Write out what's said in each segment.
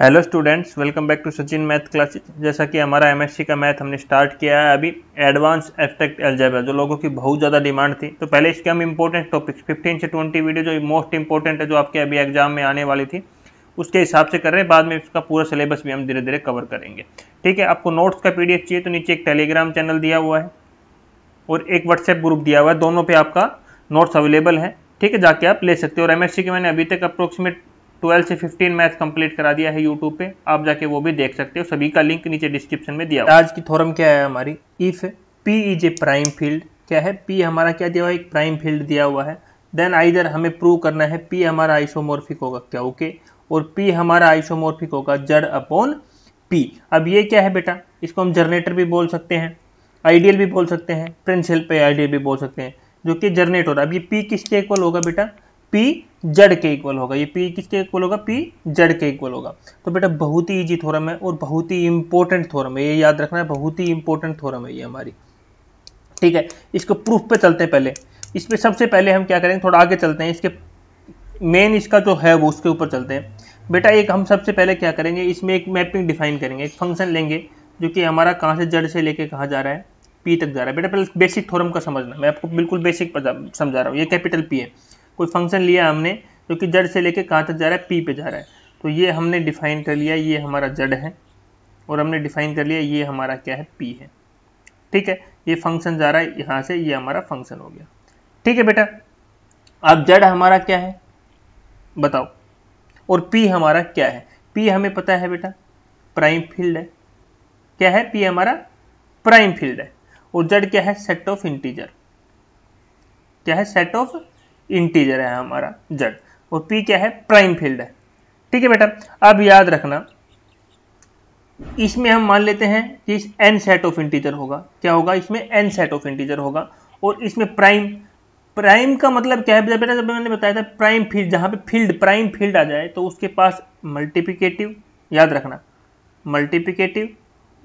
hello students welcome back to Sachin math classes जैसा कि हमारा एमएससी का मैथ हमने स्टार्ट किया है अभी एडवांस एफेक्ट एल्जेब्रा जो लोगों की बहुत ज़्यादा डिमांड थी तो पहले इसके हम इम्पोर्टेंट टॉपिक्स 15 से 20 वीडियो जो मोस्ट इंपॉर्टेंट है जो आपके अभी एग्जाम में आने वाली थी उसके हिसाब से कर रहे हैं बाद में इसका पूरा सिलेबस भी हम धीरे धीरे कवर करेंगे ठीक है आपको नोट्स का पी चाहिए तो नीचे एक टेलीग्राम चैनल दिया हुआ है और एक व्हाट्सएप ग्रुप दिया हुआ है दोनों पर आपका नोट्स अवेलेबल है ठीक है जाके आप ले सकते हो और एमएससी के मैंने अभी तक अप्रोक्सीमेट 12 से 15 मैथ कंप्लीट करा दिया है यूट्यूब पे आप जाके वो भी देख सकते हो सभी का लिंक नीचे डिस्क्रिप्शन में दिया आज की थोरम क्या है हमारी if P is a prime field क्या है पी हमारा क्या दिया हुआ एक प्राइम फील्ड दिया हुआ है देन आइधर हमें प्रूव करना है पी हमारा आइसोमोर्फिक होगा क्या ओके और पी हमारा आइसोमोर्फिक होगा जड़ अपॉन पी अब ये क्या है बेटा इसको हम जनरेटर भी बोल सकते हैं आइडियल भी बोल सकते हैं प्रिंसिपल पे आइडियल भी बोल सकते हैं जो कि जनरेट हो रहा है अब ये पी किसके इक्वल होगा बेटा पी जड के इक्वल होगा ये पी किसके इक्वल होगा पी जड के इक्वल होगा तो बेटा बहुत ही ईजी थोरम है और बहुत ही इंपॉर्टेंट थोरम है ये याद रखना है बहुत ही इंपॉर्टेंट थोरम है ये हमारी ठीक है इसको प्रूफ पे चलते हैं पहले इस सबसे पहले हम क्या करेंगे थोड़ा आगे चलते हैं इसके मेन इसका जो है वो उसके ऊपर चलते हैं बेटा एक हम सबसे पहले क्या करेंगे इसमें एक मैपिंग डिफाइन करेंगे एक फंक्शन लेंगे जो कि हमारा कहाँ से जड़ से लेके कहाँ जा रहा है पी तक जा रहा है बेटा पहले बेसिक थोरम का समझना मैं आपको बिल्कुल बेसिक समझा रहा हूँ ये कैपिटल पी है कोई फंक्शन लिया हमने जो कि जड़ से लेके कहाँ तक जा रहा है पी पे जा रहा है तो ये हमने डिफाइन कर लिया ये हमारा जड़ है और हमने डिफाइन कर लिया ये हमारा क्या है पी है ठीक है ये फंक्शन जा रहा है यहाँ से ये हमारा फंक्शन हो गया ठीक है बेटा अब जड़ हमारा क्या है बताओ और पी हमारा क्या है पी हमें पता है बेटा प्राइम फील्ड है क्या है पी हमारा प्राइम फील्ड है और जड़ क्या है सेट ऑफ इंटीजर क्या है सेट ऑफ इंटीजर है हमारा जेड और पी क्या है प्राइम फील्ड है ठीक है बेटा अब याद रखना इसमें हम मान लेते हैं कि इस एन सेट ऑफ इंटीजर होगा क्या होगा इसमें एन सेट ऑफ इंटीजर होगा और इसमें प्राइम प्राइम का मतलब क्या है बेटा जब मैंने बताया था प्राइम फील्ड जहां पे फील्ड प्राइम फील्ड आ जाए तो उसके पास मल्टीप्लिकेटिव याद रखना मल्टीप्लिकेटिव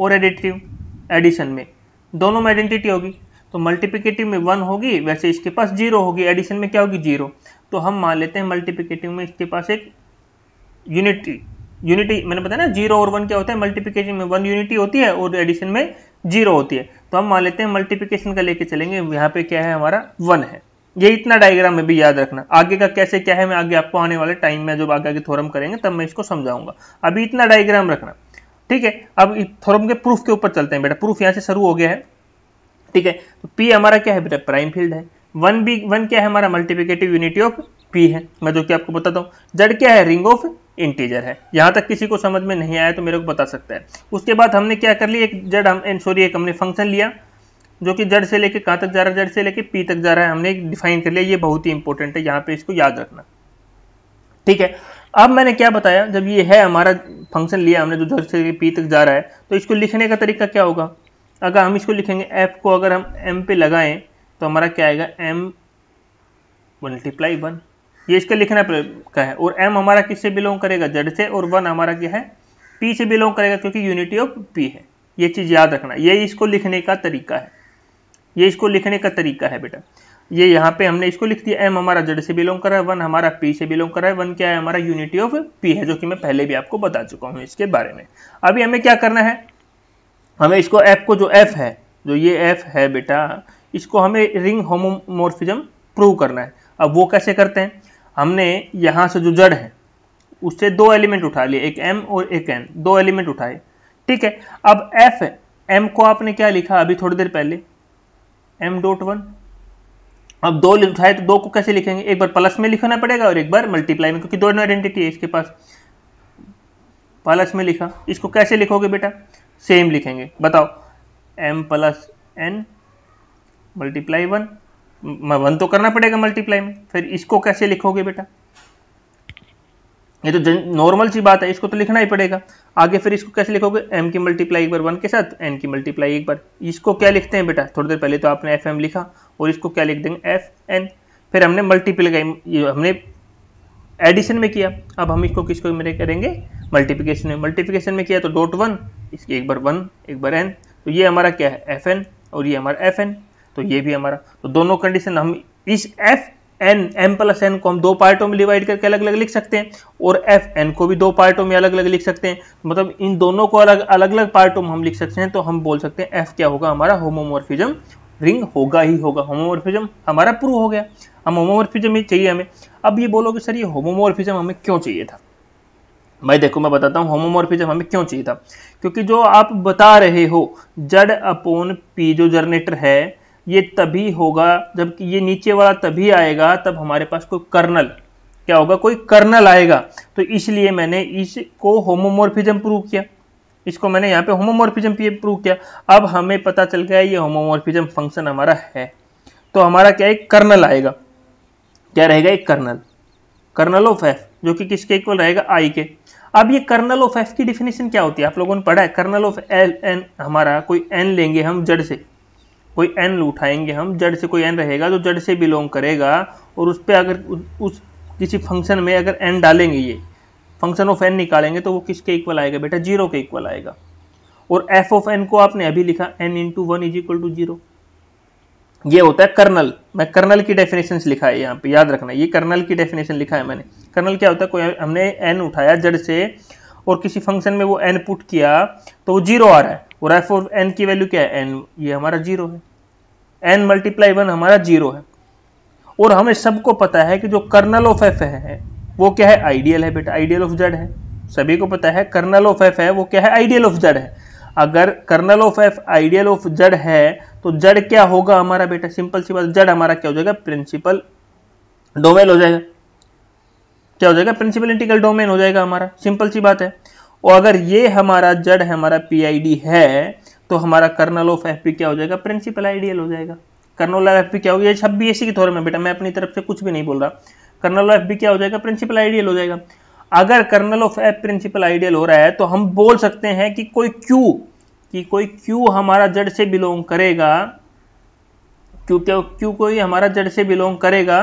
और एडिटिव एडिशन में दोनों में आइडेंटिटी होगी तो मल्टीप्लीकेटिव में वन होगी वैसे इसके पास जीरो होगी एडिशन में क्या होगी जीरो तो हम मान लेते हैं मल्टीप्लीकेटिव में इसके पास एक यूनिटी यूनिटी मैंने बताया ना जीरो और वन क्या होता है मल्टीप्लीकेशन में वन यूनिटी होती है और एडिशन में जीरो होती है तो हम मान लेते हैं मल्टीप्लीकेशन का लेके चलेंगे यहाँ पे क्या है हमारा वन है ये इतना डायग्राम में भी याद रखना आगे का कैसे क्या है मैं आगे आपको आने वाले टाइम में जब आगे आगे थोरम करेंगे तब मैं इसको समझाऊंगा अभी इतना डायग्राम रखना ठीक है अब थोरम के प्रूफ के ऊपर चलते हैं बेटा प्रूफ यहाँ से शुरू हो गया है ठीक है तो पी हमारा क्या है बेटा प्राइम फील्ड है वन बी वन क्या है हमारा मल्टीप्लीकेटिव यूनिटी ऑफ पी है मैं जो कि आपको बताता हूँ जड क्या है रिंग ऑफ इंटीजर है यहाँ तक किसी को समझ में नहीं आया तो मेरे को बता सकता है उसके बाद हमने क्या कर लिया एक जड हम सॉरी एक हमने फंक्शन लिया जो कि जड़ से लेके कहाँ तक जा रहा है जड़ से लेके पी तक जा रहा है हमने डिफाइन कर लिया ये बहुत ही इंपॉर्टेंट है यहाँ पे इसको याद रखना ठीक है अब मैंने क्या बताया जब ये है हमारा फंक्शन लिया हमने जो जड़ से पी तक जा रहा है तो इसको लिखने का तरीका क्या होगा अगर हम इसको लिखेंगे एफ को अगर हम एम पे लगाएं तो हमारा क्या आएगा एम मल्टीप्लाई वन ये इसका लिखना का है और एम हमारा किससे बिलोंग करेगा जड से और वन हमारा क्या है पी से बिलोंग करेगा क्योंकि यूनिटी ऑफ पी है ये चीज़ याद रखना ये इसको लिखने का तरीका है ये इसको लिखने का तरीका है बेटा ये यहाँ पे हमने इसको लिख दिया एम हमारा जड से बिलोंग कर रहा है वन हमारा पी से बिलोंग कर रहा है वन क्या है हमारा यूनिटी ऑफ पी है जो कि मैं पहले भी आपको बता चुका हूँ इसके बारे में अभी हमें क्या करना है हमें इसको एफ को जो एफ है जो ये एफ है बेटा इसको हमें रिंग होमोमोर्फिज्म प्रूव करना है अब वो कैसे करते हैं हमने यहाँ से जो जड़ है उससे दो एलिमेंट उठा लिए एक एम और एक एन दो एलिमेंट उठाए ठीक है अब एफ एम को आपने क्या लिखा अभी थोड़ी देर पहले एम डॉट वन अब दो उठाए तो दो को कैसे लिखेंगे एक बार प्लस में लिखना पड़ेगा और एक बार मल्टीप्लाई में क्योंकि दोनों आइडेंटिटी है इसके पास प्लस में लिखा इसको कैसे लिखोगे बेटा सेम लिखेंगे बताओ M plus N multiply one one तो करना पड़ेगा मल्टीप्लाई में फिर इसको कैसे लिखोगे बेटा ये तो नॉर्मल सी बात है इसको तो लिखना ही पड़ेगा आगे फिर इसको कैसे लिखोगे एम की मल्टीप्लाई एक बार वन के साथ एन की मल्टीप्लाई एक बार इसको क्या लिखते हैं बेटा थोड़ी देर पहले तो आपने एफ एम लिखा और इसको क्या लिख देंगे एफ एन फिर हमने मल्टीप्लाई हमने एडिशन में किया अब हम इसको किसको मेरे करेंगे मल्टीप्लिकेशन में मल्टीप्लिकेशन में किया तो डॉट वन इसके एक बार वन एक बार एन तो ये हमारा क्या है एफ एन और ये हमारा एफ एन तो ये भी हमारा तो दोनों कंडीशन हम इस F N M plus N को हम दो पार्टों में डिवाइड करके अलग अलग लिख सकते हैं और एफ एन को भी दो पार्टों में अलग अलग लिख सकते हैं मतलब इन दोनों को अलग अलग अलग पार्टों में हम लिख सकते हैं तो हम बोल सकते हैं एफ क्या होगा हमारा होमोमोरफिजम रिंग होगा ही होगा होमोमोरफिजम हमारा प्रूव हो गया हम होमोमोर्फिजम ही चाहिए हमें अब ये बोलोगे सर ये होमोमोर्फिज्म हमें क्यों चाहिए था मैं देखो मैं बताता हूँ होमोमोर्फिज्म हमें क्यों चाहिए था क्योंकि जो आप बता रहे हो जड अपोन पी जो जनरेटर है ये तभी होगा जबकि ये नीचे वाला तभी आएगा तब हमारे पास कोई कर्नल क्या होगा कोई कर्नल आएगा तो इसलिए मैंने इसको होमोमोरफिजम प्रूव किया इसको मैंने यहाँ पे होमोमोरफिजम पे प्रूव किया अब हमें पता चल गया ये होमोमॉर्फिज्म फंक्शन हमारा है तो हमारा क्या एक कर्नल आएगा क्या रहेगा एक कर्नल कर्नल ऑफ एफ जो कि किसके इक्वल रहेगा आई के अब ये कर्नल ऑफ एफ की डिफिनेशन क्या होती है आप लोगों ने पढ़ा है कर्नल ऑफ एल एन हमारा कोई एन लेंगे हम जड़ से कोई एन उठाएंगे हम जड़ से कोई एन रहेगा जो जड़ से बिलोंग करेगा और उस पर अगर उस किसी फंक्शन में अगर एन डालेंगे ये फंक्शन ऑफ एन निकालेंगे तो वो किसके इक्वल आएगा बेटा जीरो के इक्वल आएगा और एफ ऑफ एन को आपने अभी लिखा N into one is equal to zero ये होता है कर्नल मैं कर्नल की डेफिनेशन लिखा है यहाँ पे याद रखना ये कर्नल की डेफिनेशन लिखा है मैंने कर्नल क्या होता है कोई हमने एन उठाया जड़ से और किसी फंक्शन में वो एन पुट किया तो वो जीरो आ रहा है और एफ ऑफ एन की वैल्यू क्या है एन ये हमारा जीरो है एन मल्टीप्लाई वन हमारा जीरो है और हमें सबको पता है कि जो कर्नल ऑफ एफ है वो क्या है आइडियल है बेटा आइडियल ऑफ जेड है सभी को पता है कर्नल ऑफ एफ है वो क्या है आइडियल ऑफ जेड है अगर kernel of F ideal of Z है तो जड क्या होगा हमारा बेटा सिंपल सी बात जड हमारा क्या हो जाएगा प्रिंसिपल डोमेन हो जाएगा क्या हो जाएगा प्रिंसिपल इंटीग्रल डोमेन हो जाएगा हमारा सिंपल सी बात है और अगर ये हमारा जड है हमारा पीआईडी है तो हमारा कर्नल ऑफ एफ क्या हो जाएगा प्रिंसिपल आइडियल हो जाएगा कर्नल ऑफ एफ क्या होगा ये सब बी एस की थोड़े में बेटा मैं अपनी तरफ से कुछ भी नहीं बोल रहा कर्नल ऑफ भी क्या हो जाएगा प्रिंसिपल आइडियल हो जाएगा अगर kernel of F principal ideal हो रहा है तो हम बोल सकते हैं कि कोई क्यू कि कोई क्यू हमारा जड़ से बिलोंग करेगा क्यू क्या क्यू कोई हमारा जड़ से बिलोंग करेगा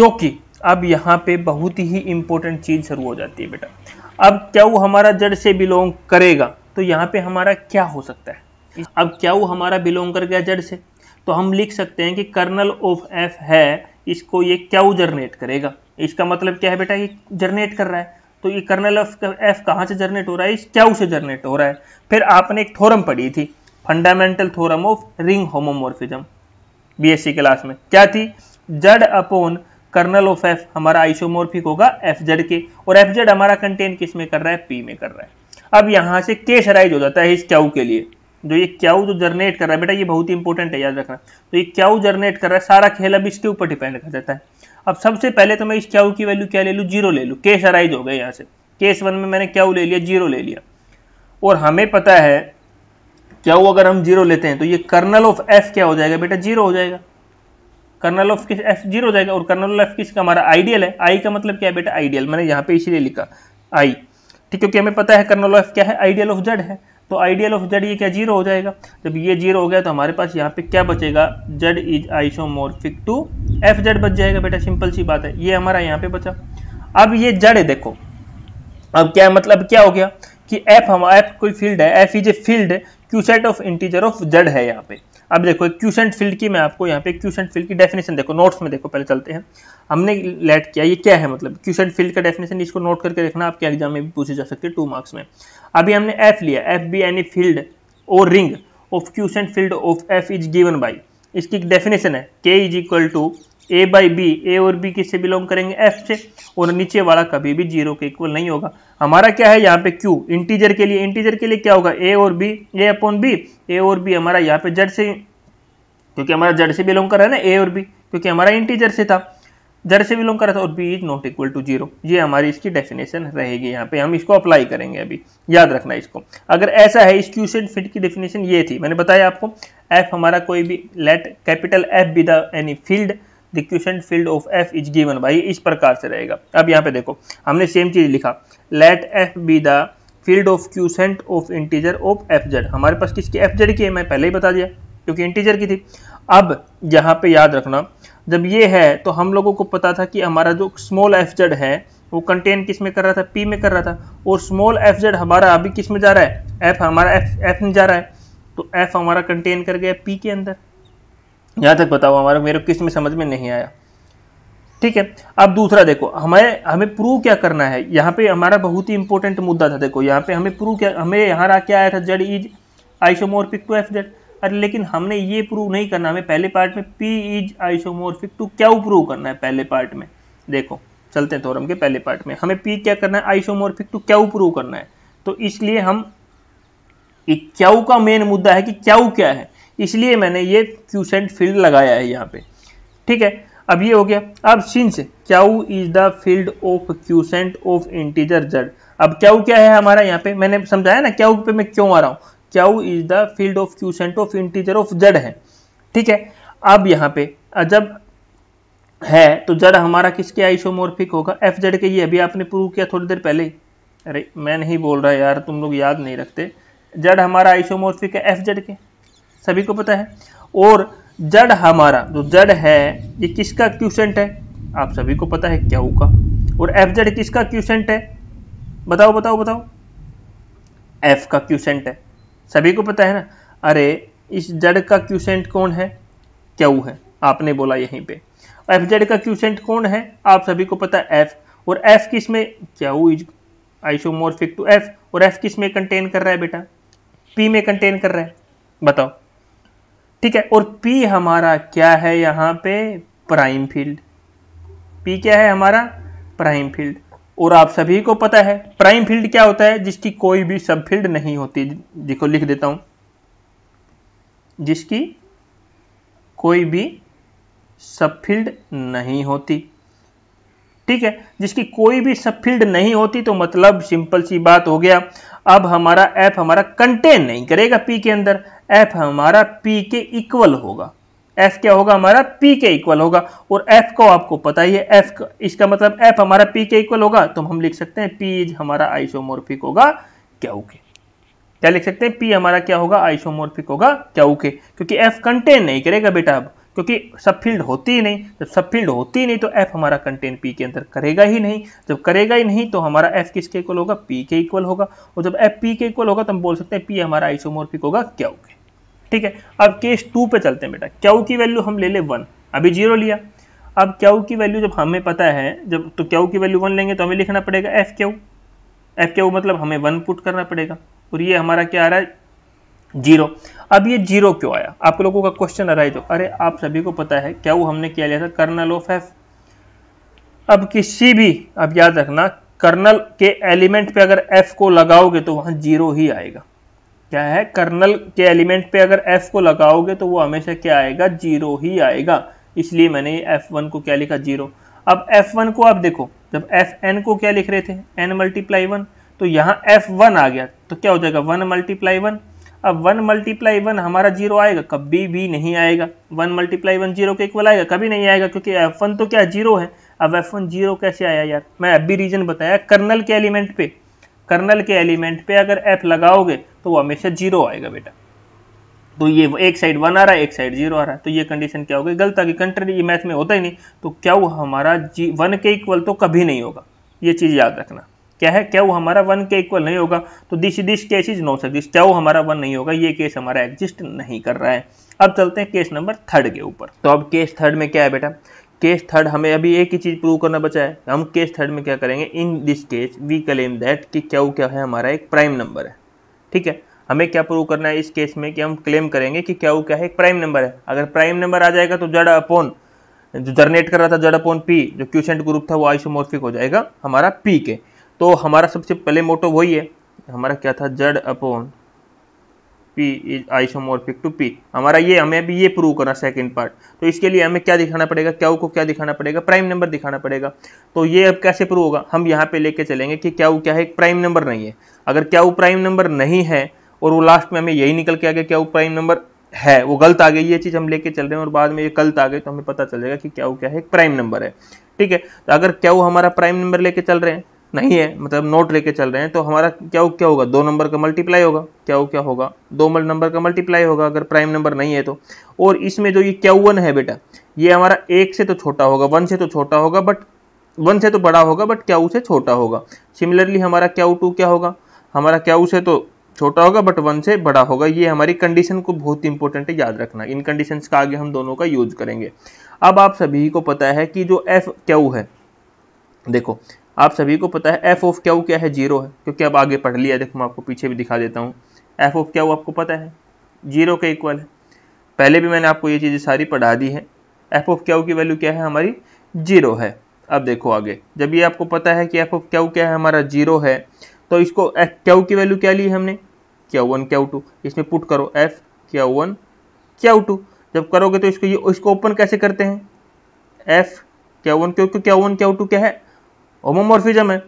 जो कि अब यहाँ पे बहुत ही इंपॉर्टेंट चीज शुरू हो जाती है बेटा अब क्या वो हमारा जड़ से बिलोंग करेगा तो यहाँ पे हमारा क्या हो सकता है अब क्या वो हमारा बिलोंग कर गया जड़ से तो हम लिख सकते हैं कि कर्नल ऑफ एफ है इसको ये क्यू जनरेट करेगा इसका मतलब क्या है बेटा ये जनरेट कर रहा है तो ये कर्नल ऑफ एफ कहाँ से जनरेट हो रहा है इस क्यू से जनरेट हो रहा है फिर आपने एक थोरम पढ़ी थी fundamental theorem of ring homomorphism B class में क्या थी Z upon kernel of F हमारा आइसोमोर्फिक होगा एफ जड के और एफ जड हमारा कंटेन किस में कर रहा है पी में कर रहा है अब यहां से के सराइज हो जाता है इस क्यू के लिए जो ये क्याउ जो जनरेट कर रहा है बेटा ये बहुत ही इंपॉर्टेंट है याद रखना तो ये क्याउ जनरेट कर रहा है सारा खेल अब इसके ऊपर डिपेंड कर जाता है अब सबसे पहले तो मैं इस क्याउ की वैल्यू क्या ले लूँ जीरो ले लूँ केस अराइज हो गए यहाँ से केस वन में मैंने क्याउ ले लिया जीरो ले लिया और हमें पता है क्याउ अगर हम जीरो लेते हैं तो ये कर्नल ऑफ एफ क्या हो जाएगा बेटा जीरो हो जाएगा कर्नल ऑफ किस एफ जीरो हो जाएगा और कर्नल ऑफ किस का हमारा आइडियल है आई का मतलब क्या है बेटा आइडियल मैंने यहाँ पे इसीलिए लिखा आई ठीक क्योंकि हमें पता है कर्नल ऑफ क्या है आइडियल ऑफ जेड है तो आइडियल ऑफ जेड ये क्या जीरो हो जाएगा जब ये जीरो हो गया तो हमारे पास यहाँ पे क्या बचेगा Z is isomorphic to F Z बच जाएगा बेटा सिंपल सी बात है ये हमारा यहाँ पे बचा अब ये जड़ है देखो अब क्या मतलब क्या हो गया कि एफ हम एफ कोई फील्ड है F is a field Q set of integer of Z है यहाँ पे अब देखो क्यूसेंट फील्ड की मैं आपको यहाँ पे क्यूसेंट फील्ड की डेफिनेशन देखो नोट्स में देखो पहले चलते हैं हमने लेट किया ये क्या है मतलब क्यूसेंट फील्ड का डेफिनेशन इसको नोट करके देखना आपके एग्जाम में भी पूछे जा सकते हैं टू मार्क्स में अभी हमने एफ लिया एफ बी एनी फील्ड और ring of quotient field of F is given by इसकी डेफिनेशन है K is equal to A by B A और बी किससे बिलोंग करेंगे एफ से और नीचे वाला कभी भी जीरो के इक्वल नहीं होगा हमारा क्या है यहाँ पे क्यू इंटीजर के लिए इंटीजर के लिए क्या होगा ए और B A upon B A और बी हमारा यहाँ पे जड से क्योंकि हमारा जड से बिलोंग कर रहा है ना ए और बी क्योंकि हमारा इंटीजर से था जड़ से बिलोंग कर रहा था और B is not equal to zero ये हमारी इसकी डेफिनेशन रहेगी यहाँ पे हम इसको अप्लाई करेंगे अभी याद रखना इसको अगर ऐसा है इस क्यूसेंट फिट की डेफिनेशन ये थी मैंने बताया आपको एफ हमारा कोई भी let capital F be the any field the question field of F is given by इस प्रकार से रहेगा अब यहाँ पे देखो हमने सेम चीज लिखा let F be the field of quotient of integer of F Z हमारे पास किसकी एफ जेड की है मैं पहले ही बता दिया क्योंकि इंटीजर की थी अब यहाँ पे याद रखना जब ये है तो हम लोगों को पता था कि हमारा जो स्मॉल एफ जेड है वो कंटेन किस में कर रहा था पी में कर रहा था और स्मॉल एफ जेड हमारा अभी किस में जा रहा है एफ हमारा एफ एफ में जा रहा है तो एफ हमारा कंटेन कर गया पी के अंदर यहाँ तक बताओ हमारा मेरे को किस में समझ में नहीं आया ठीक है अब दूसरा देखो हमें हमें प्रूव क्या करना है यहाँ पे हमारा बहुत ही इंपॉर्टेंट मुद्दा था देखो यहाँ पे हमें प्रूव क्या हमें यहाँ रहा क्या आया था Z is isomorphic to F Z अरे लेकिन हमने ये प्रूव नहीं करना हमें पहले पार्ट में पी इज आइसोमोरफिक टू क्या प्रूव करना है पहले पार्ट में देखो चलते हैं थोरम के पहले पार्ट में हमें पी क्या करना है आइसोमोर्फिक टू क्या प्रूव करना है तो इसलिए हम क्या का मेन मुद्दा है कि क्या क्या है इसलिए मैंने ये क्यूसेंट फील्ड लगाया है यहाँ पे ठीक है अब ये हो गया अब since Q is the field of quotient of integer Z अब क्याउ क्या है हमारा यहाँ पे मैंने समझाया ना क्या पे मैं क्यों आ रहा हूँ Q is the field of quotient of integer of Z है ठीक है अब यहाँ पे जब है तो जड हमारा किसके आइसोमोर्फिक होगा एफ जड के ये अभी आपने प्रूव किया थोड़ी देर पहले ही अरे मैं नहीं बोल रहा यार तुम लोग याद नहीं रखते जड हमारा आइसोमोर्फिक है एफ जड के सभी को पता है और जड़ हमारा जो जड़ है ये किसका क्यूसेंट है आप सभी को पता है क्या का और एफ जेड किसका क्यूसेंट है बताओ बताओ बताओ एफ का क्यूसेंट है सभी को पता है ना अरे इस जड़ का क्यूसेंट कौन है क्या है आपने बोला यहीं पे एफ जेड का क्यूसेंट कौन है आप सभी को पता है एफ और एफ किस में क्या इज आइसोमोरफिक टू एफ और एफ किस में कंटेन कर रहा है बेटा पी में कंटेन कर रहा है बताओ ठीक है और P हमारा क्या है यहां पे प्राइम फील्ड P क्या है हमारा प्राइम फील्ड और आप सभी को पता है प्राइम फील्ड क्या होता है जिसकी कोई भी सब फील्ड नहीं होती देखो लिख देता हूं जिसकी कोई भी सब फील्ड नहीं होती ठीक है जिसकी कोई भी सब फील्ड नहीं होती तो मतलब सिंपल सी बात हो गया अब हमारा एफ हमारा कंटेन नहीं करेगा पी के अंदर एफ हमारा पी के इक्वल होगा एफ क्या होगा हमारा पी के इक्वल होगा और एफ को आपको पता ही है एफ इसका मतलब एफ हमारा पी के इक्वल होगा तो हम लिख सकते हैं पी इज हमारा आइसोमोर्फिक होगा क्या के क्या लिख सकते हैं पी हमारा क्या होगा आइसोमोर्फिक होगा क्या के क्योंकि एफ कंटेन नहीं करेगा बेटा अब क्योंकि सब फील्ड होती ही नहीं जब सब फील्ड होती ही नहीं तो एफ हमारा कंटेंट पी के अंदर करेगा ही नहीं जब करेगा ही नहीं तो हमारा एफ किसके इक्वल होगा पी के इक्वल होगा और जब एफ पी के इक्वल होगा तो हम बोल सकते हैं पी हमारा आइसोमोर्फिक होगा क्यू के ठीक है अब केस टू पे चलते हैं बेटा क्यू की वैल्यू हम ले ले वन अभी जीरो लिया अब क्यू की वैल्यू जब हमें पता है जब तो क्यू की वैल्यू वन लेंगे तो हमें लिखना पड़ेगा एफ क्यू एफ क्यू मतलब हमें वन पुट करना पड़ेगा और ये हमारा क्या आ रहा है जीरो अब ये जीरो क्यों आया आप लोगों का क्वेश्चन है हो अरे आप सभी को पता है क्या वो हमने क्या लिया था कर्नल ऑफ एफ अब किसी भी अब याद रखना कर्नल के एलिमेंट पे अगर एफ को लगाओगे तो वहां जीरो ही आएगा क्या है कर्नल के एलिमेंट पे अगर एफ को लगाओगे तो वो हमेशा क्या आएगा जीरो ही आएगा इसलिए मैंने एफ वन को क्या लिखा जीरो अब एफ वन को आप देखो जब एफ एन को क्या लिख रहे थे एन मल्टीप्लाई वन तो यहाँ एफ वन आ गया तो क्या हो जाएगा वन मल्टीप्लाई वन अब वन मल्टीप्लाई वन हमारा जीरो आएगा कभी भी नहीं आएगा वन मल्टीप्लाई वन जीरो के इक्वल आएगा कभी नहीं आएगा क्योंकि एफ वन तो क्या जीरो है अब एफ वन जीरो कैसे आया यार मैं अब भी रीजन बताया कर्नल के एलिमेंट पे कर्नल के एलिमेंट पे अगर एफ लगाओगे तो वो हमेशा जीरो आएगा बेटा तो ये एक साइड वन आ रहा है एक साइड जीरो आ रहा है तो ये कंडीशन क्या होगी गलत आगे कंट्री मैथ में होता ही नहीं तो क्या वो हमारा जी वन के इक्वल तो कभी नहीं होगा ये चीज़ याद रखना क्या है क्या वो हमारा वन के इक्वल नहीं होगा तो this this case is no sir this क्या वो हमारा वन नहीं होगा ये केस हमारा एग्जिस्ट नहीं कर रहा है अब चलते हैं केस नंबर थर्ड के ऊपर तो अब केस थर्ड में क्या है बेटा केस थर्ड हमें अभी एक ही चीज़ प्रूव करना बचा है हम केस थर्ड में क्या करेंगे in this case we claim that कि क्या क्या है हमारा एक प्राइम नंबर है ठीक है हमें क्या प्रूव करना है इस केस में कि हम क्लेम करेंगे कि क्या क्या है एक प्राइम नंबर है अगर प्राइम नंबर आ जाएगा तो जड़ अपोन जो जरनेट कर रहा था जड़ अपोन पी जो क्यूसेंट ग्रुप था वो आइसोमोर्फिक हो जाएगा हमारा पी के तो हमारा सबसे पहले मोटो वही है हमारा क्या था Z upon P is isomorphic to P हमारा ये हमें अभी ये प्रूव करना सेकंड पार्ट तो इसके लिए हमें क्या दिखाना पड़ेगा क्या को क्या दिखाना पड़ेगा प्राइम नंबर दिखाना पड़ेगा तो ये अब कैसे प्रूव होगा हम यहाँ पे लेके चलेंगे कि क्या क्या है प्राइम नंबर नहीं है अगर क्या प्राइम नंबर नहीं है और वो लास्ट में हमें यही निकल के आ गया क्या प्राइम नंबर है वो गलत आ गई ये चीज़ हम लेके चल रहे हैं और बाद में ये गलत आ गई तो हमें पता चल जाएगा कि क्या क्या है प्राइम नंबर है ठीक है तो अगर क्या हमारा प्राइम नंबर लेके चल रहे हैं नहीं है मतलब नोट लेके चल रहे हैं तो हमारा क्या क्या होगा दो नंबर का मल्टीप्लाई होगा क्या क्या होगा दो नंबर का मल्टीप्लाई होगा अगर प्राइम नंबर नहीं है तो और इसमें जो ये क्यावन है बेटा ये हमारा एक से तो छोटा होगा वन से तो छोटा होगा बट वन से तो बड़ा होगा बट क्या से छोटा होगा सिमिलरली हमारा क्या टू क्या होगा हमारा क्या से तो छोटा होगा बट वन से बड़ा होगा ये हमारी कंडीशन को बहुत इंपॉर्टेंट है याद रखना इन कंडीशन का आगे हम दोनों का यूज करेंगे अब आप सभी को पता है कि जो एफ क्यू है देखो आप सभी को पता है एफ ऑफ क्या क्या है जीरो है तो क्योंकि अब आगे पढ़ लिया देखो मैं आपको पीछे भी दिखा देता हूँ एफ ऑफ क्या आपको पता है जीरो के इक्वल है पहले भी मैंने आपको ये चीज़ें सारी पढ़ा दी है एफ ऑफ क्या की वैल्यू क्या है हमारी जीरो है अब देखो आगे जब ये आपको पता है कि एफ ऑफ क्या क्या है हमारा जीरो है तो इसको क्या की वैल्यू क्या ली हमने क्या वन क्या टू इसमें पुट करो एफ क्या वन क्या टू जब करोगे तो इसको ये इसको ओपन कैसे करते हैं एफ क्या वन क्यों क्या वन क्या टू क्या है होमोमॉर्फिज्म है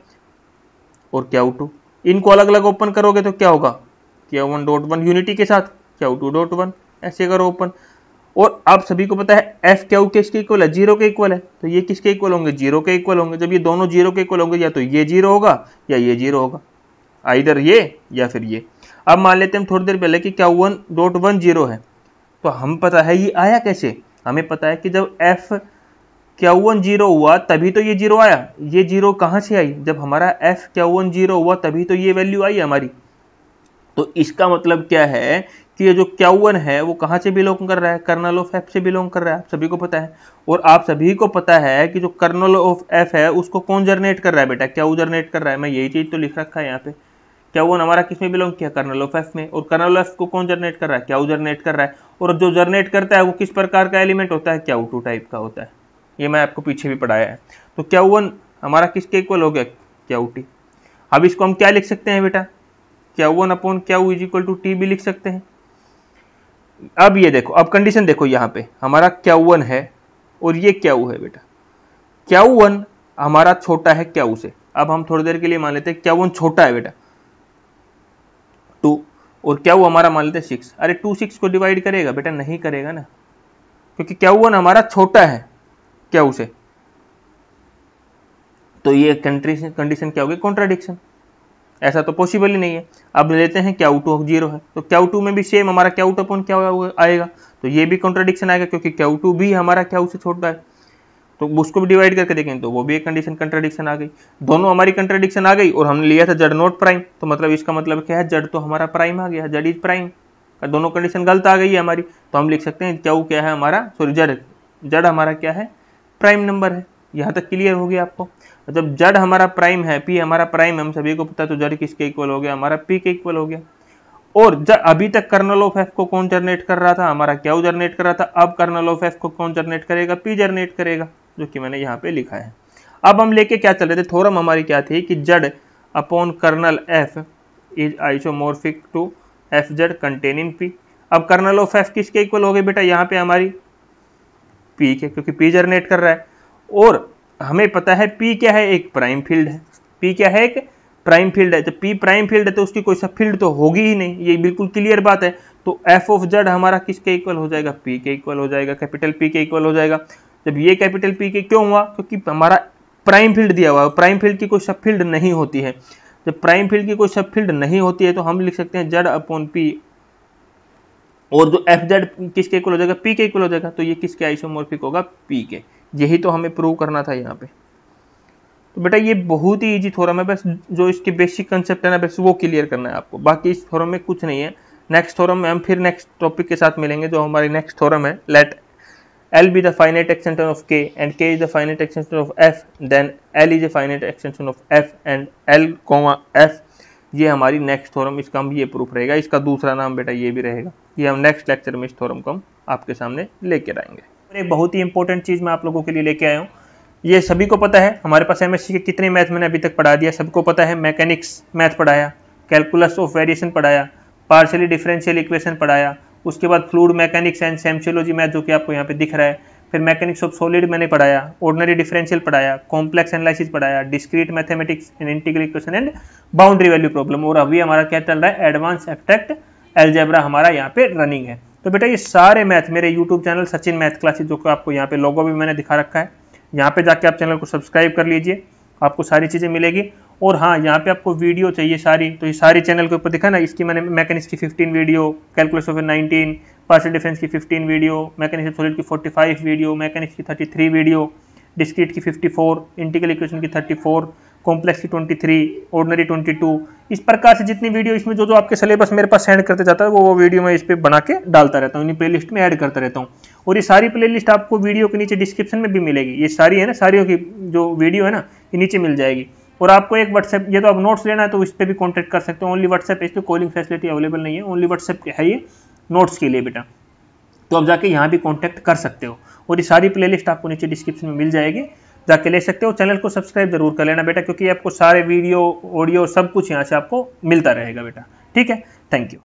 और क्या टू इनको अलग अलग ओपन करोगे तो क्या होगा क्या वन डॉट वन यूनिटी के साथ क्या टू डॉट वन ऐसे करो ओपन और आप सभी को पता है एफ क्या किसके इक्वल है जीरो के इक्वल है तो ये किसके इक्वल होंगे जीरो के इक्वल होंगे जब ये दोनों जीरो के इक्वल होंगे या तो ये जीरो होगा या ये जीरो होगा आइधर ये या फिर ये अब मान लेते हैं थोड़ी देर पहले कि क्या वन डॉट वन जीरो है तो हम पता है ये आया कैसे हमें पता है कि जब एफ वन जीरो हुआ तभी तो ये जीरो आया ये जीरो कहाँ से आई जब हमारा एफ वन जीरो हुआ तभी तो ये वैल्यू आई हमारी तो इसका मतलब क्या है कि ये जो वन है वो कहाँ से बिलोंग कर रहा है कर्नल ऑफ एफ से बिलोंग कर रहा है आप सभी को पता है और आप सभी को पता है कि जो कर्नल ऑफ एफ है उसको कौन जनरेट कर रहा है बेटा क्या वो जरनेट कर रहा है मैं यही चीज़ तो लिख रखा है यहाँ पे क्या वन हमारा किसमें बिलोंग किया कर्नल ऑफ एफ में और कर्नल ऑफ को कौन जनरेट कर रहा है क्या वो जरनेट कर रहा है और जो जनरेट करता है वो किस प्रकार का एलिमेंट होता है क्या वो टू टाइप का होता है ये मैं आपको पीछे भी पढ़ाया है तो क्या वन हमारा किसके इक्वल हो गया क्या टी अब इसको हम क्या लिख सकते हैं बेटा क्या वन अपॉन क्या इज इक्वल टू टी भी लिख सकते हैं अब ये देखो अब कंडीशन देखो यहाँ पे हमारा क्या वन है और ये क्या है बेटा क्या वन हमारा छोटा है क्या से अब हम थोड़ी देर के लिए मान लेते हैं क्या वन छोटा है बेटा टू और क्या वो हमारा मान लेते हैं सिक्स अरे टू सिक्स को डिवाइड करेगा बेटा नहीं करेगा ना क्योंकि क्या वन हमारा छोटा है क्या उसे तो ये कंडीशन क्या होगी कॉन्ट्राडिक्शन ऐसा तो पॉसिबल ही नहीं है अब लेते हैं क्या टू जीरो है तो क्या टू में भी सेम हमारा क्या आउट अपॉन क्या आएगा तो ये भी कॉन्ट्राडिक्शन आएगा क्योंकि क्या टू भी हमारा क्या उसे छोटा है तो उसको भी डिवाइड करके देखें तो वो भी एक कंडीशन कंट्राडिक्शन आ गई दोनों हमारी कंट्राडिक्शन आ गई और हमने लिया था जड नॉट प्राइम तो मतलब इसका मतलब क्या है जड तो हमारा प्राइम आ गया जड इज प्राइम दोनों कंडीशन गलत आ गई है हमारी तो हम लिख सकते हैं क्या क्या है हमारा सॉरी जड जड हमारा क्या है प्राइम नंबर है यहाँ तक क्लियर हो गया आपको जब मतलब जड़ हमारा प्राइम है पी हमारा प्राइम हम सभी को पता तो जड़ किसके इक्वल हो गया हमारा पी के इक्वल हो गया और जब अभी तक कर्नल ऑफ एफ को कौन जनरेट कर रहा था हमारा क्या जनरेट कर रहा था अब कर्नल ऑफ एफ को कौन जनरेट करेगा पी जनरेट करेगा जो कि मैंने यहाँ पे लिखा है अब हम लेके क्या चल रहे थे थोरम हमारी क्या थी कि Z upon kernel F is isomorphic to F Z containing P अब कर्नल ऑफ एफ किसके इक्वल हो गए बेटा यहाँ पे हमारी पी के क्योंकि पी जनरेट कर रहा है और हमें पता है पी क्या है एक प्राइम फील्ड है पी क्या है एक प्राइम फील्ड है जब पी प्राइम फील्ड है तो उसकी कोई सा फील्ड तो होगी ही नहीं ये बिल्कुल क्लियर बात है तो एफ ऑफ जेड हमारा किसके इक्वल हो जाएगा पी के इक्वल हो जाएगा कैपिटल पी के इक्वल हो जाएगा जब ये कैपिटल पी के क्यों हुआ क्योंकि हमारा प्राइम फील्ड दिया हुआ है प्राइम फील्ड की कोई सब फील्ड नहीं होती है जब प्राइम फील्ड की कोई सब फील्ड नहीं होती है तो हम लिख सकते हैं जेड अपॉन पी और जो एफ जेड किसके इक्वल हो जाएगा पी के इक्वल हो जाएगा तो ये किसके आइसोमोर्फिक होगा पी के यही तो हमें प्रूव करना था यहाँ पे तो बेटा ये बहुत ही इजी थोरम है बस जो इसके बेसिक कंसेप्ट है ना बस वो क्लियर करना है आपको बाकी इस थोरम में कुछ नहीं है नेक्स्ट थोरम में हम फिर नेक्स्ट टॉपिक के साथ मिलेंगे जो हमारी नेक्स्ट थोरम है let be the the extension of K and K is the the extension of F then L is the a extension of F and L L F ये हमारी next theorem इसका हम ये proof रहेगा इसका दूसरा नाम बेटा ये भी रहेगा ये हम नेक्स्ट लेक्चर में इस थोरम को हम आपके सामने लेकर आएंगे एक बहुत ही इंपॉर्टेंट चीज़ मैं आप लोगों के लिए लेके आया हूँ ये सभी को पता है हमारे पास एमएससी के कितने मैथ मैंने अभी तक पढ़ा दिया सबको पता है मैकेनिक्स मैथ पढ़ाया कैलकुलस ऑफ वेरिएशन पढ़ाया पार्शली डिफरेंशियल इक्वेशन पढ़ाया उसके बाद fluid mechanics and seismology math जो कि आपको यहाँ पे दिख रहा है फिर मैकेनिक्स ऑफ सॉलिड मैंने पढ़ाया ऑर्डनरी डिफरेंशियल पढ़ाया कॉम्प्लेक्स एनालिसिस पढ़ाया discrete mathematics and integral equation and boundary value problem और अभी हमारा क्या चल रहा है एडवांस एब्स्ट्रैक्ट एल्जेब्रा हमारा यहाँ पे रनिंग है तो बेटा ये सारे मैथ मेरे YouTube channel Sachin math classes जो कि आपको यहाँ पे लोगों भी मैंने दिखा रखा है यहाँ पे जाके आप चैनल को सब्सक्राइब कर लीजिए आपको सारी चीज़ें मिलेगी और हाँ यहाँ पे आपको वीडियो चाहिए सारी तो ये सारी चैनल के ऊपर दिखा ना इसकी मैंने मैकेनिक्स की 15 वीडियो कैलकुलस ऑफ नाइनटीन पार्सल डिफेंस की 15 वीडियो मैकेनिक्स ऑफ सॉलिड की 45 वीडियो मैकेनिक्स की 33 वीडियो डिस्क्रीट की 54 इंटीगल इक्वेशन की 34 complexity twenty three ordinary twenty two इस प्रकार से जितनी वीडियो इसमें जो जो आपके सिलेबस मेरे पास सेंड करते जाता है वो वो वीडियो मैं इस पर बना के डालता रहता हूँ प्ले लिस्ट में ऐड करता रहता हूँ और ये सारी लिस्ट आपको वीडियो के नीचे डिस्क्रिप्शन में भी मिलेगी ये सारी है ना सारियों की जो वीडियो है ना ये नीचे मिल जाएगी और आपको एक व्हाट्सएप ये तो आप नोट्स लेना है तो इस पर भी कॉन्टैक्ट कर सकते हो ओनली व्हाट्सएप इस पर कॉलिंग फैसिलिटी अवेलेबल नहीं है ओनली व्हाट्सएप है ये नोट्स के लिए बेटा तो आप जाके यहाँ भी कॉन्टैक्ट कर सकते हो और ये सारी प्लेलिस्ट आपको नीचे डिस्क्रिप्शन में मिल जाएगी जाके ले सकते हो चैनल को सब्सक्राइब जरूर कर लेना बेटा क्योंकि आपको सारे वीडियो ऑडियो सब कुछ यहाँ से आपको मिलता रहेगा बेटा ठीक है थैंक यू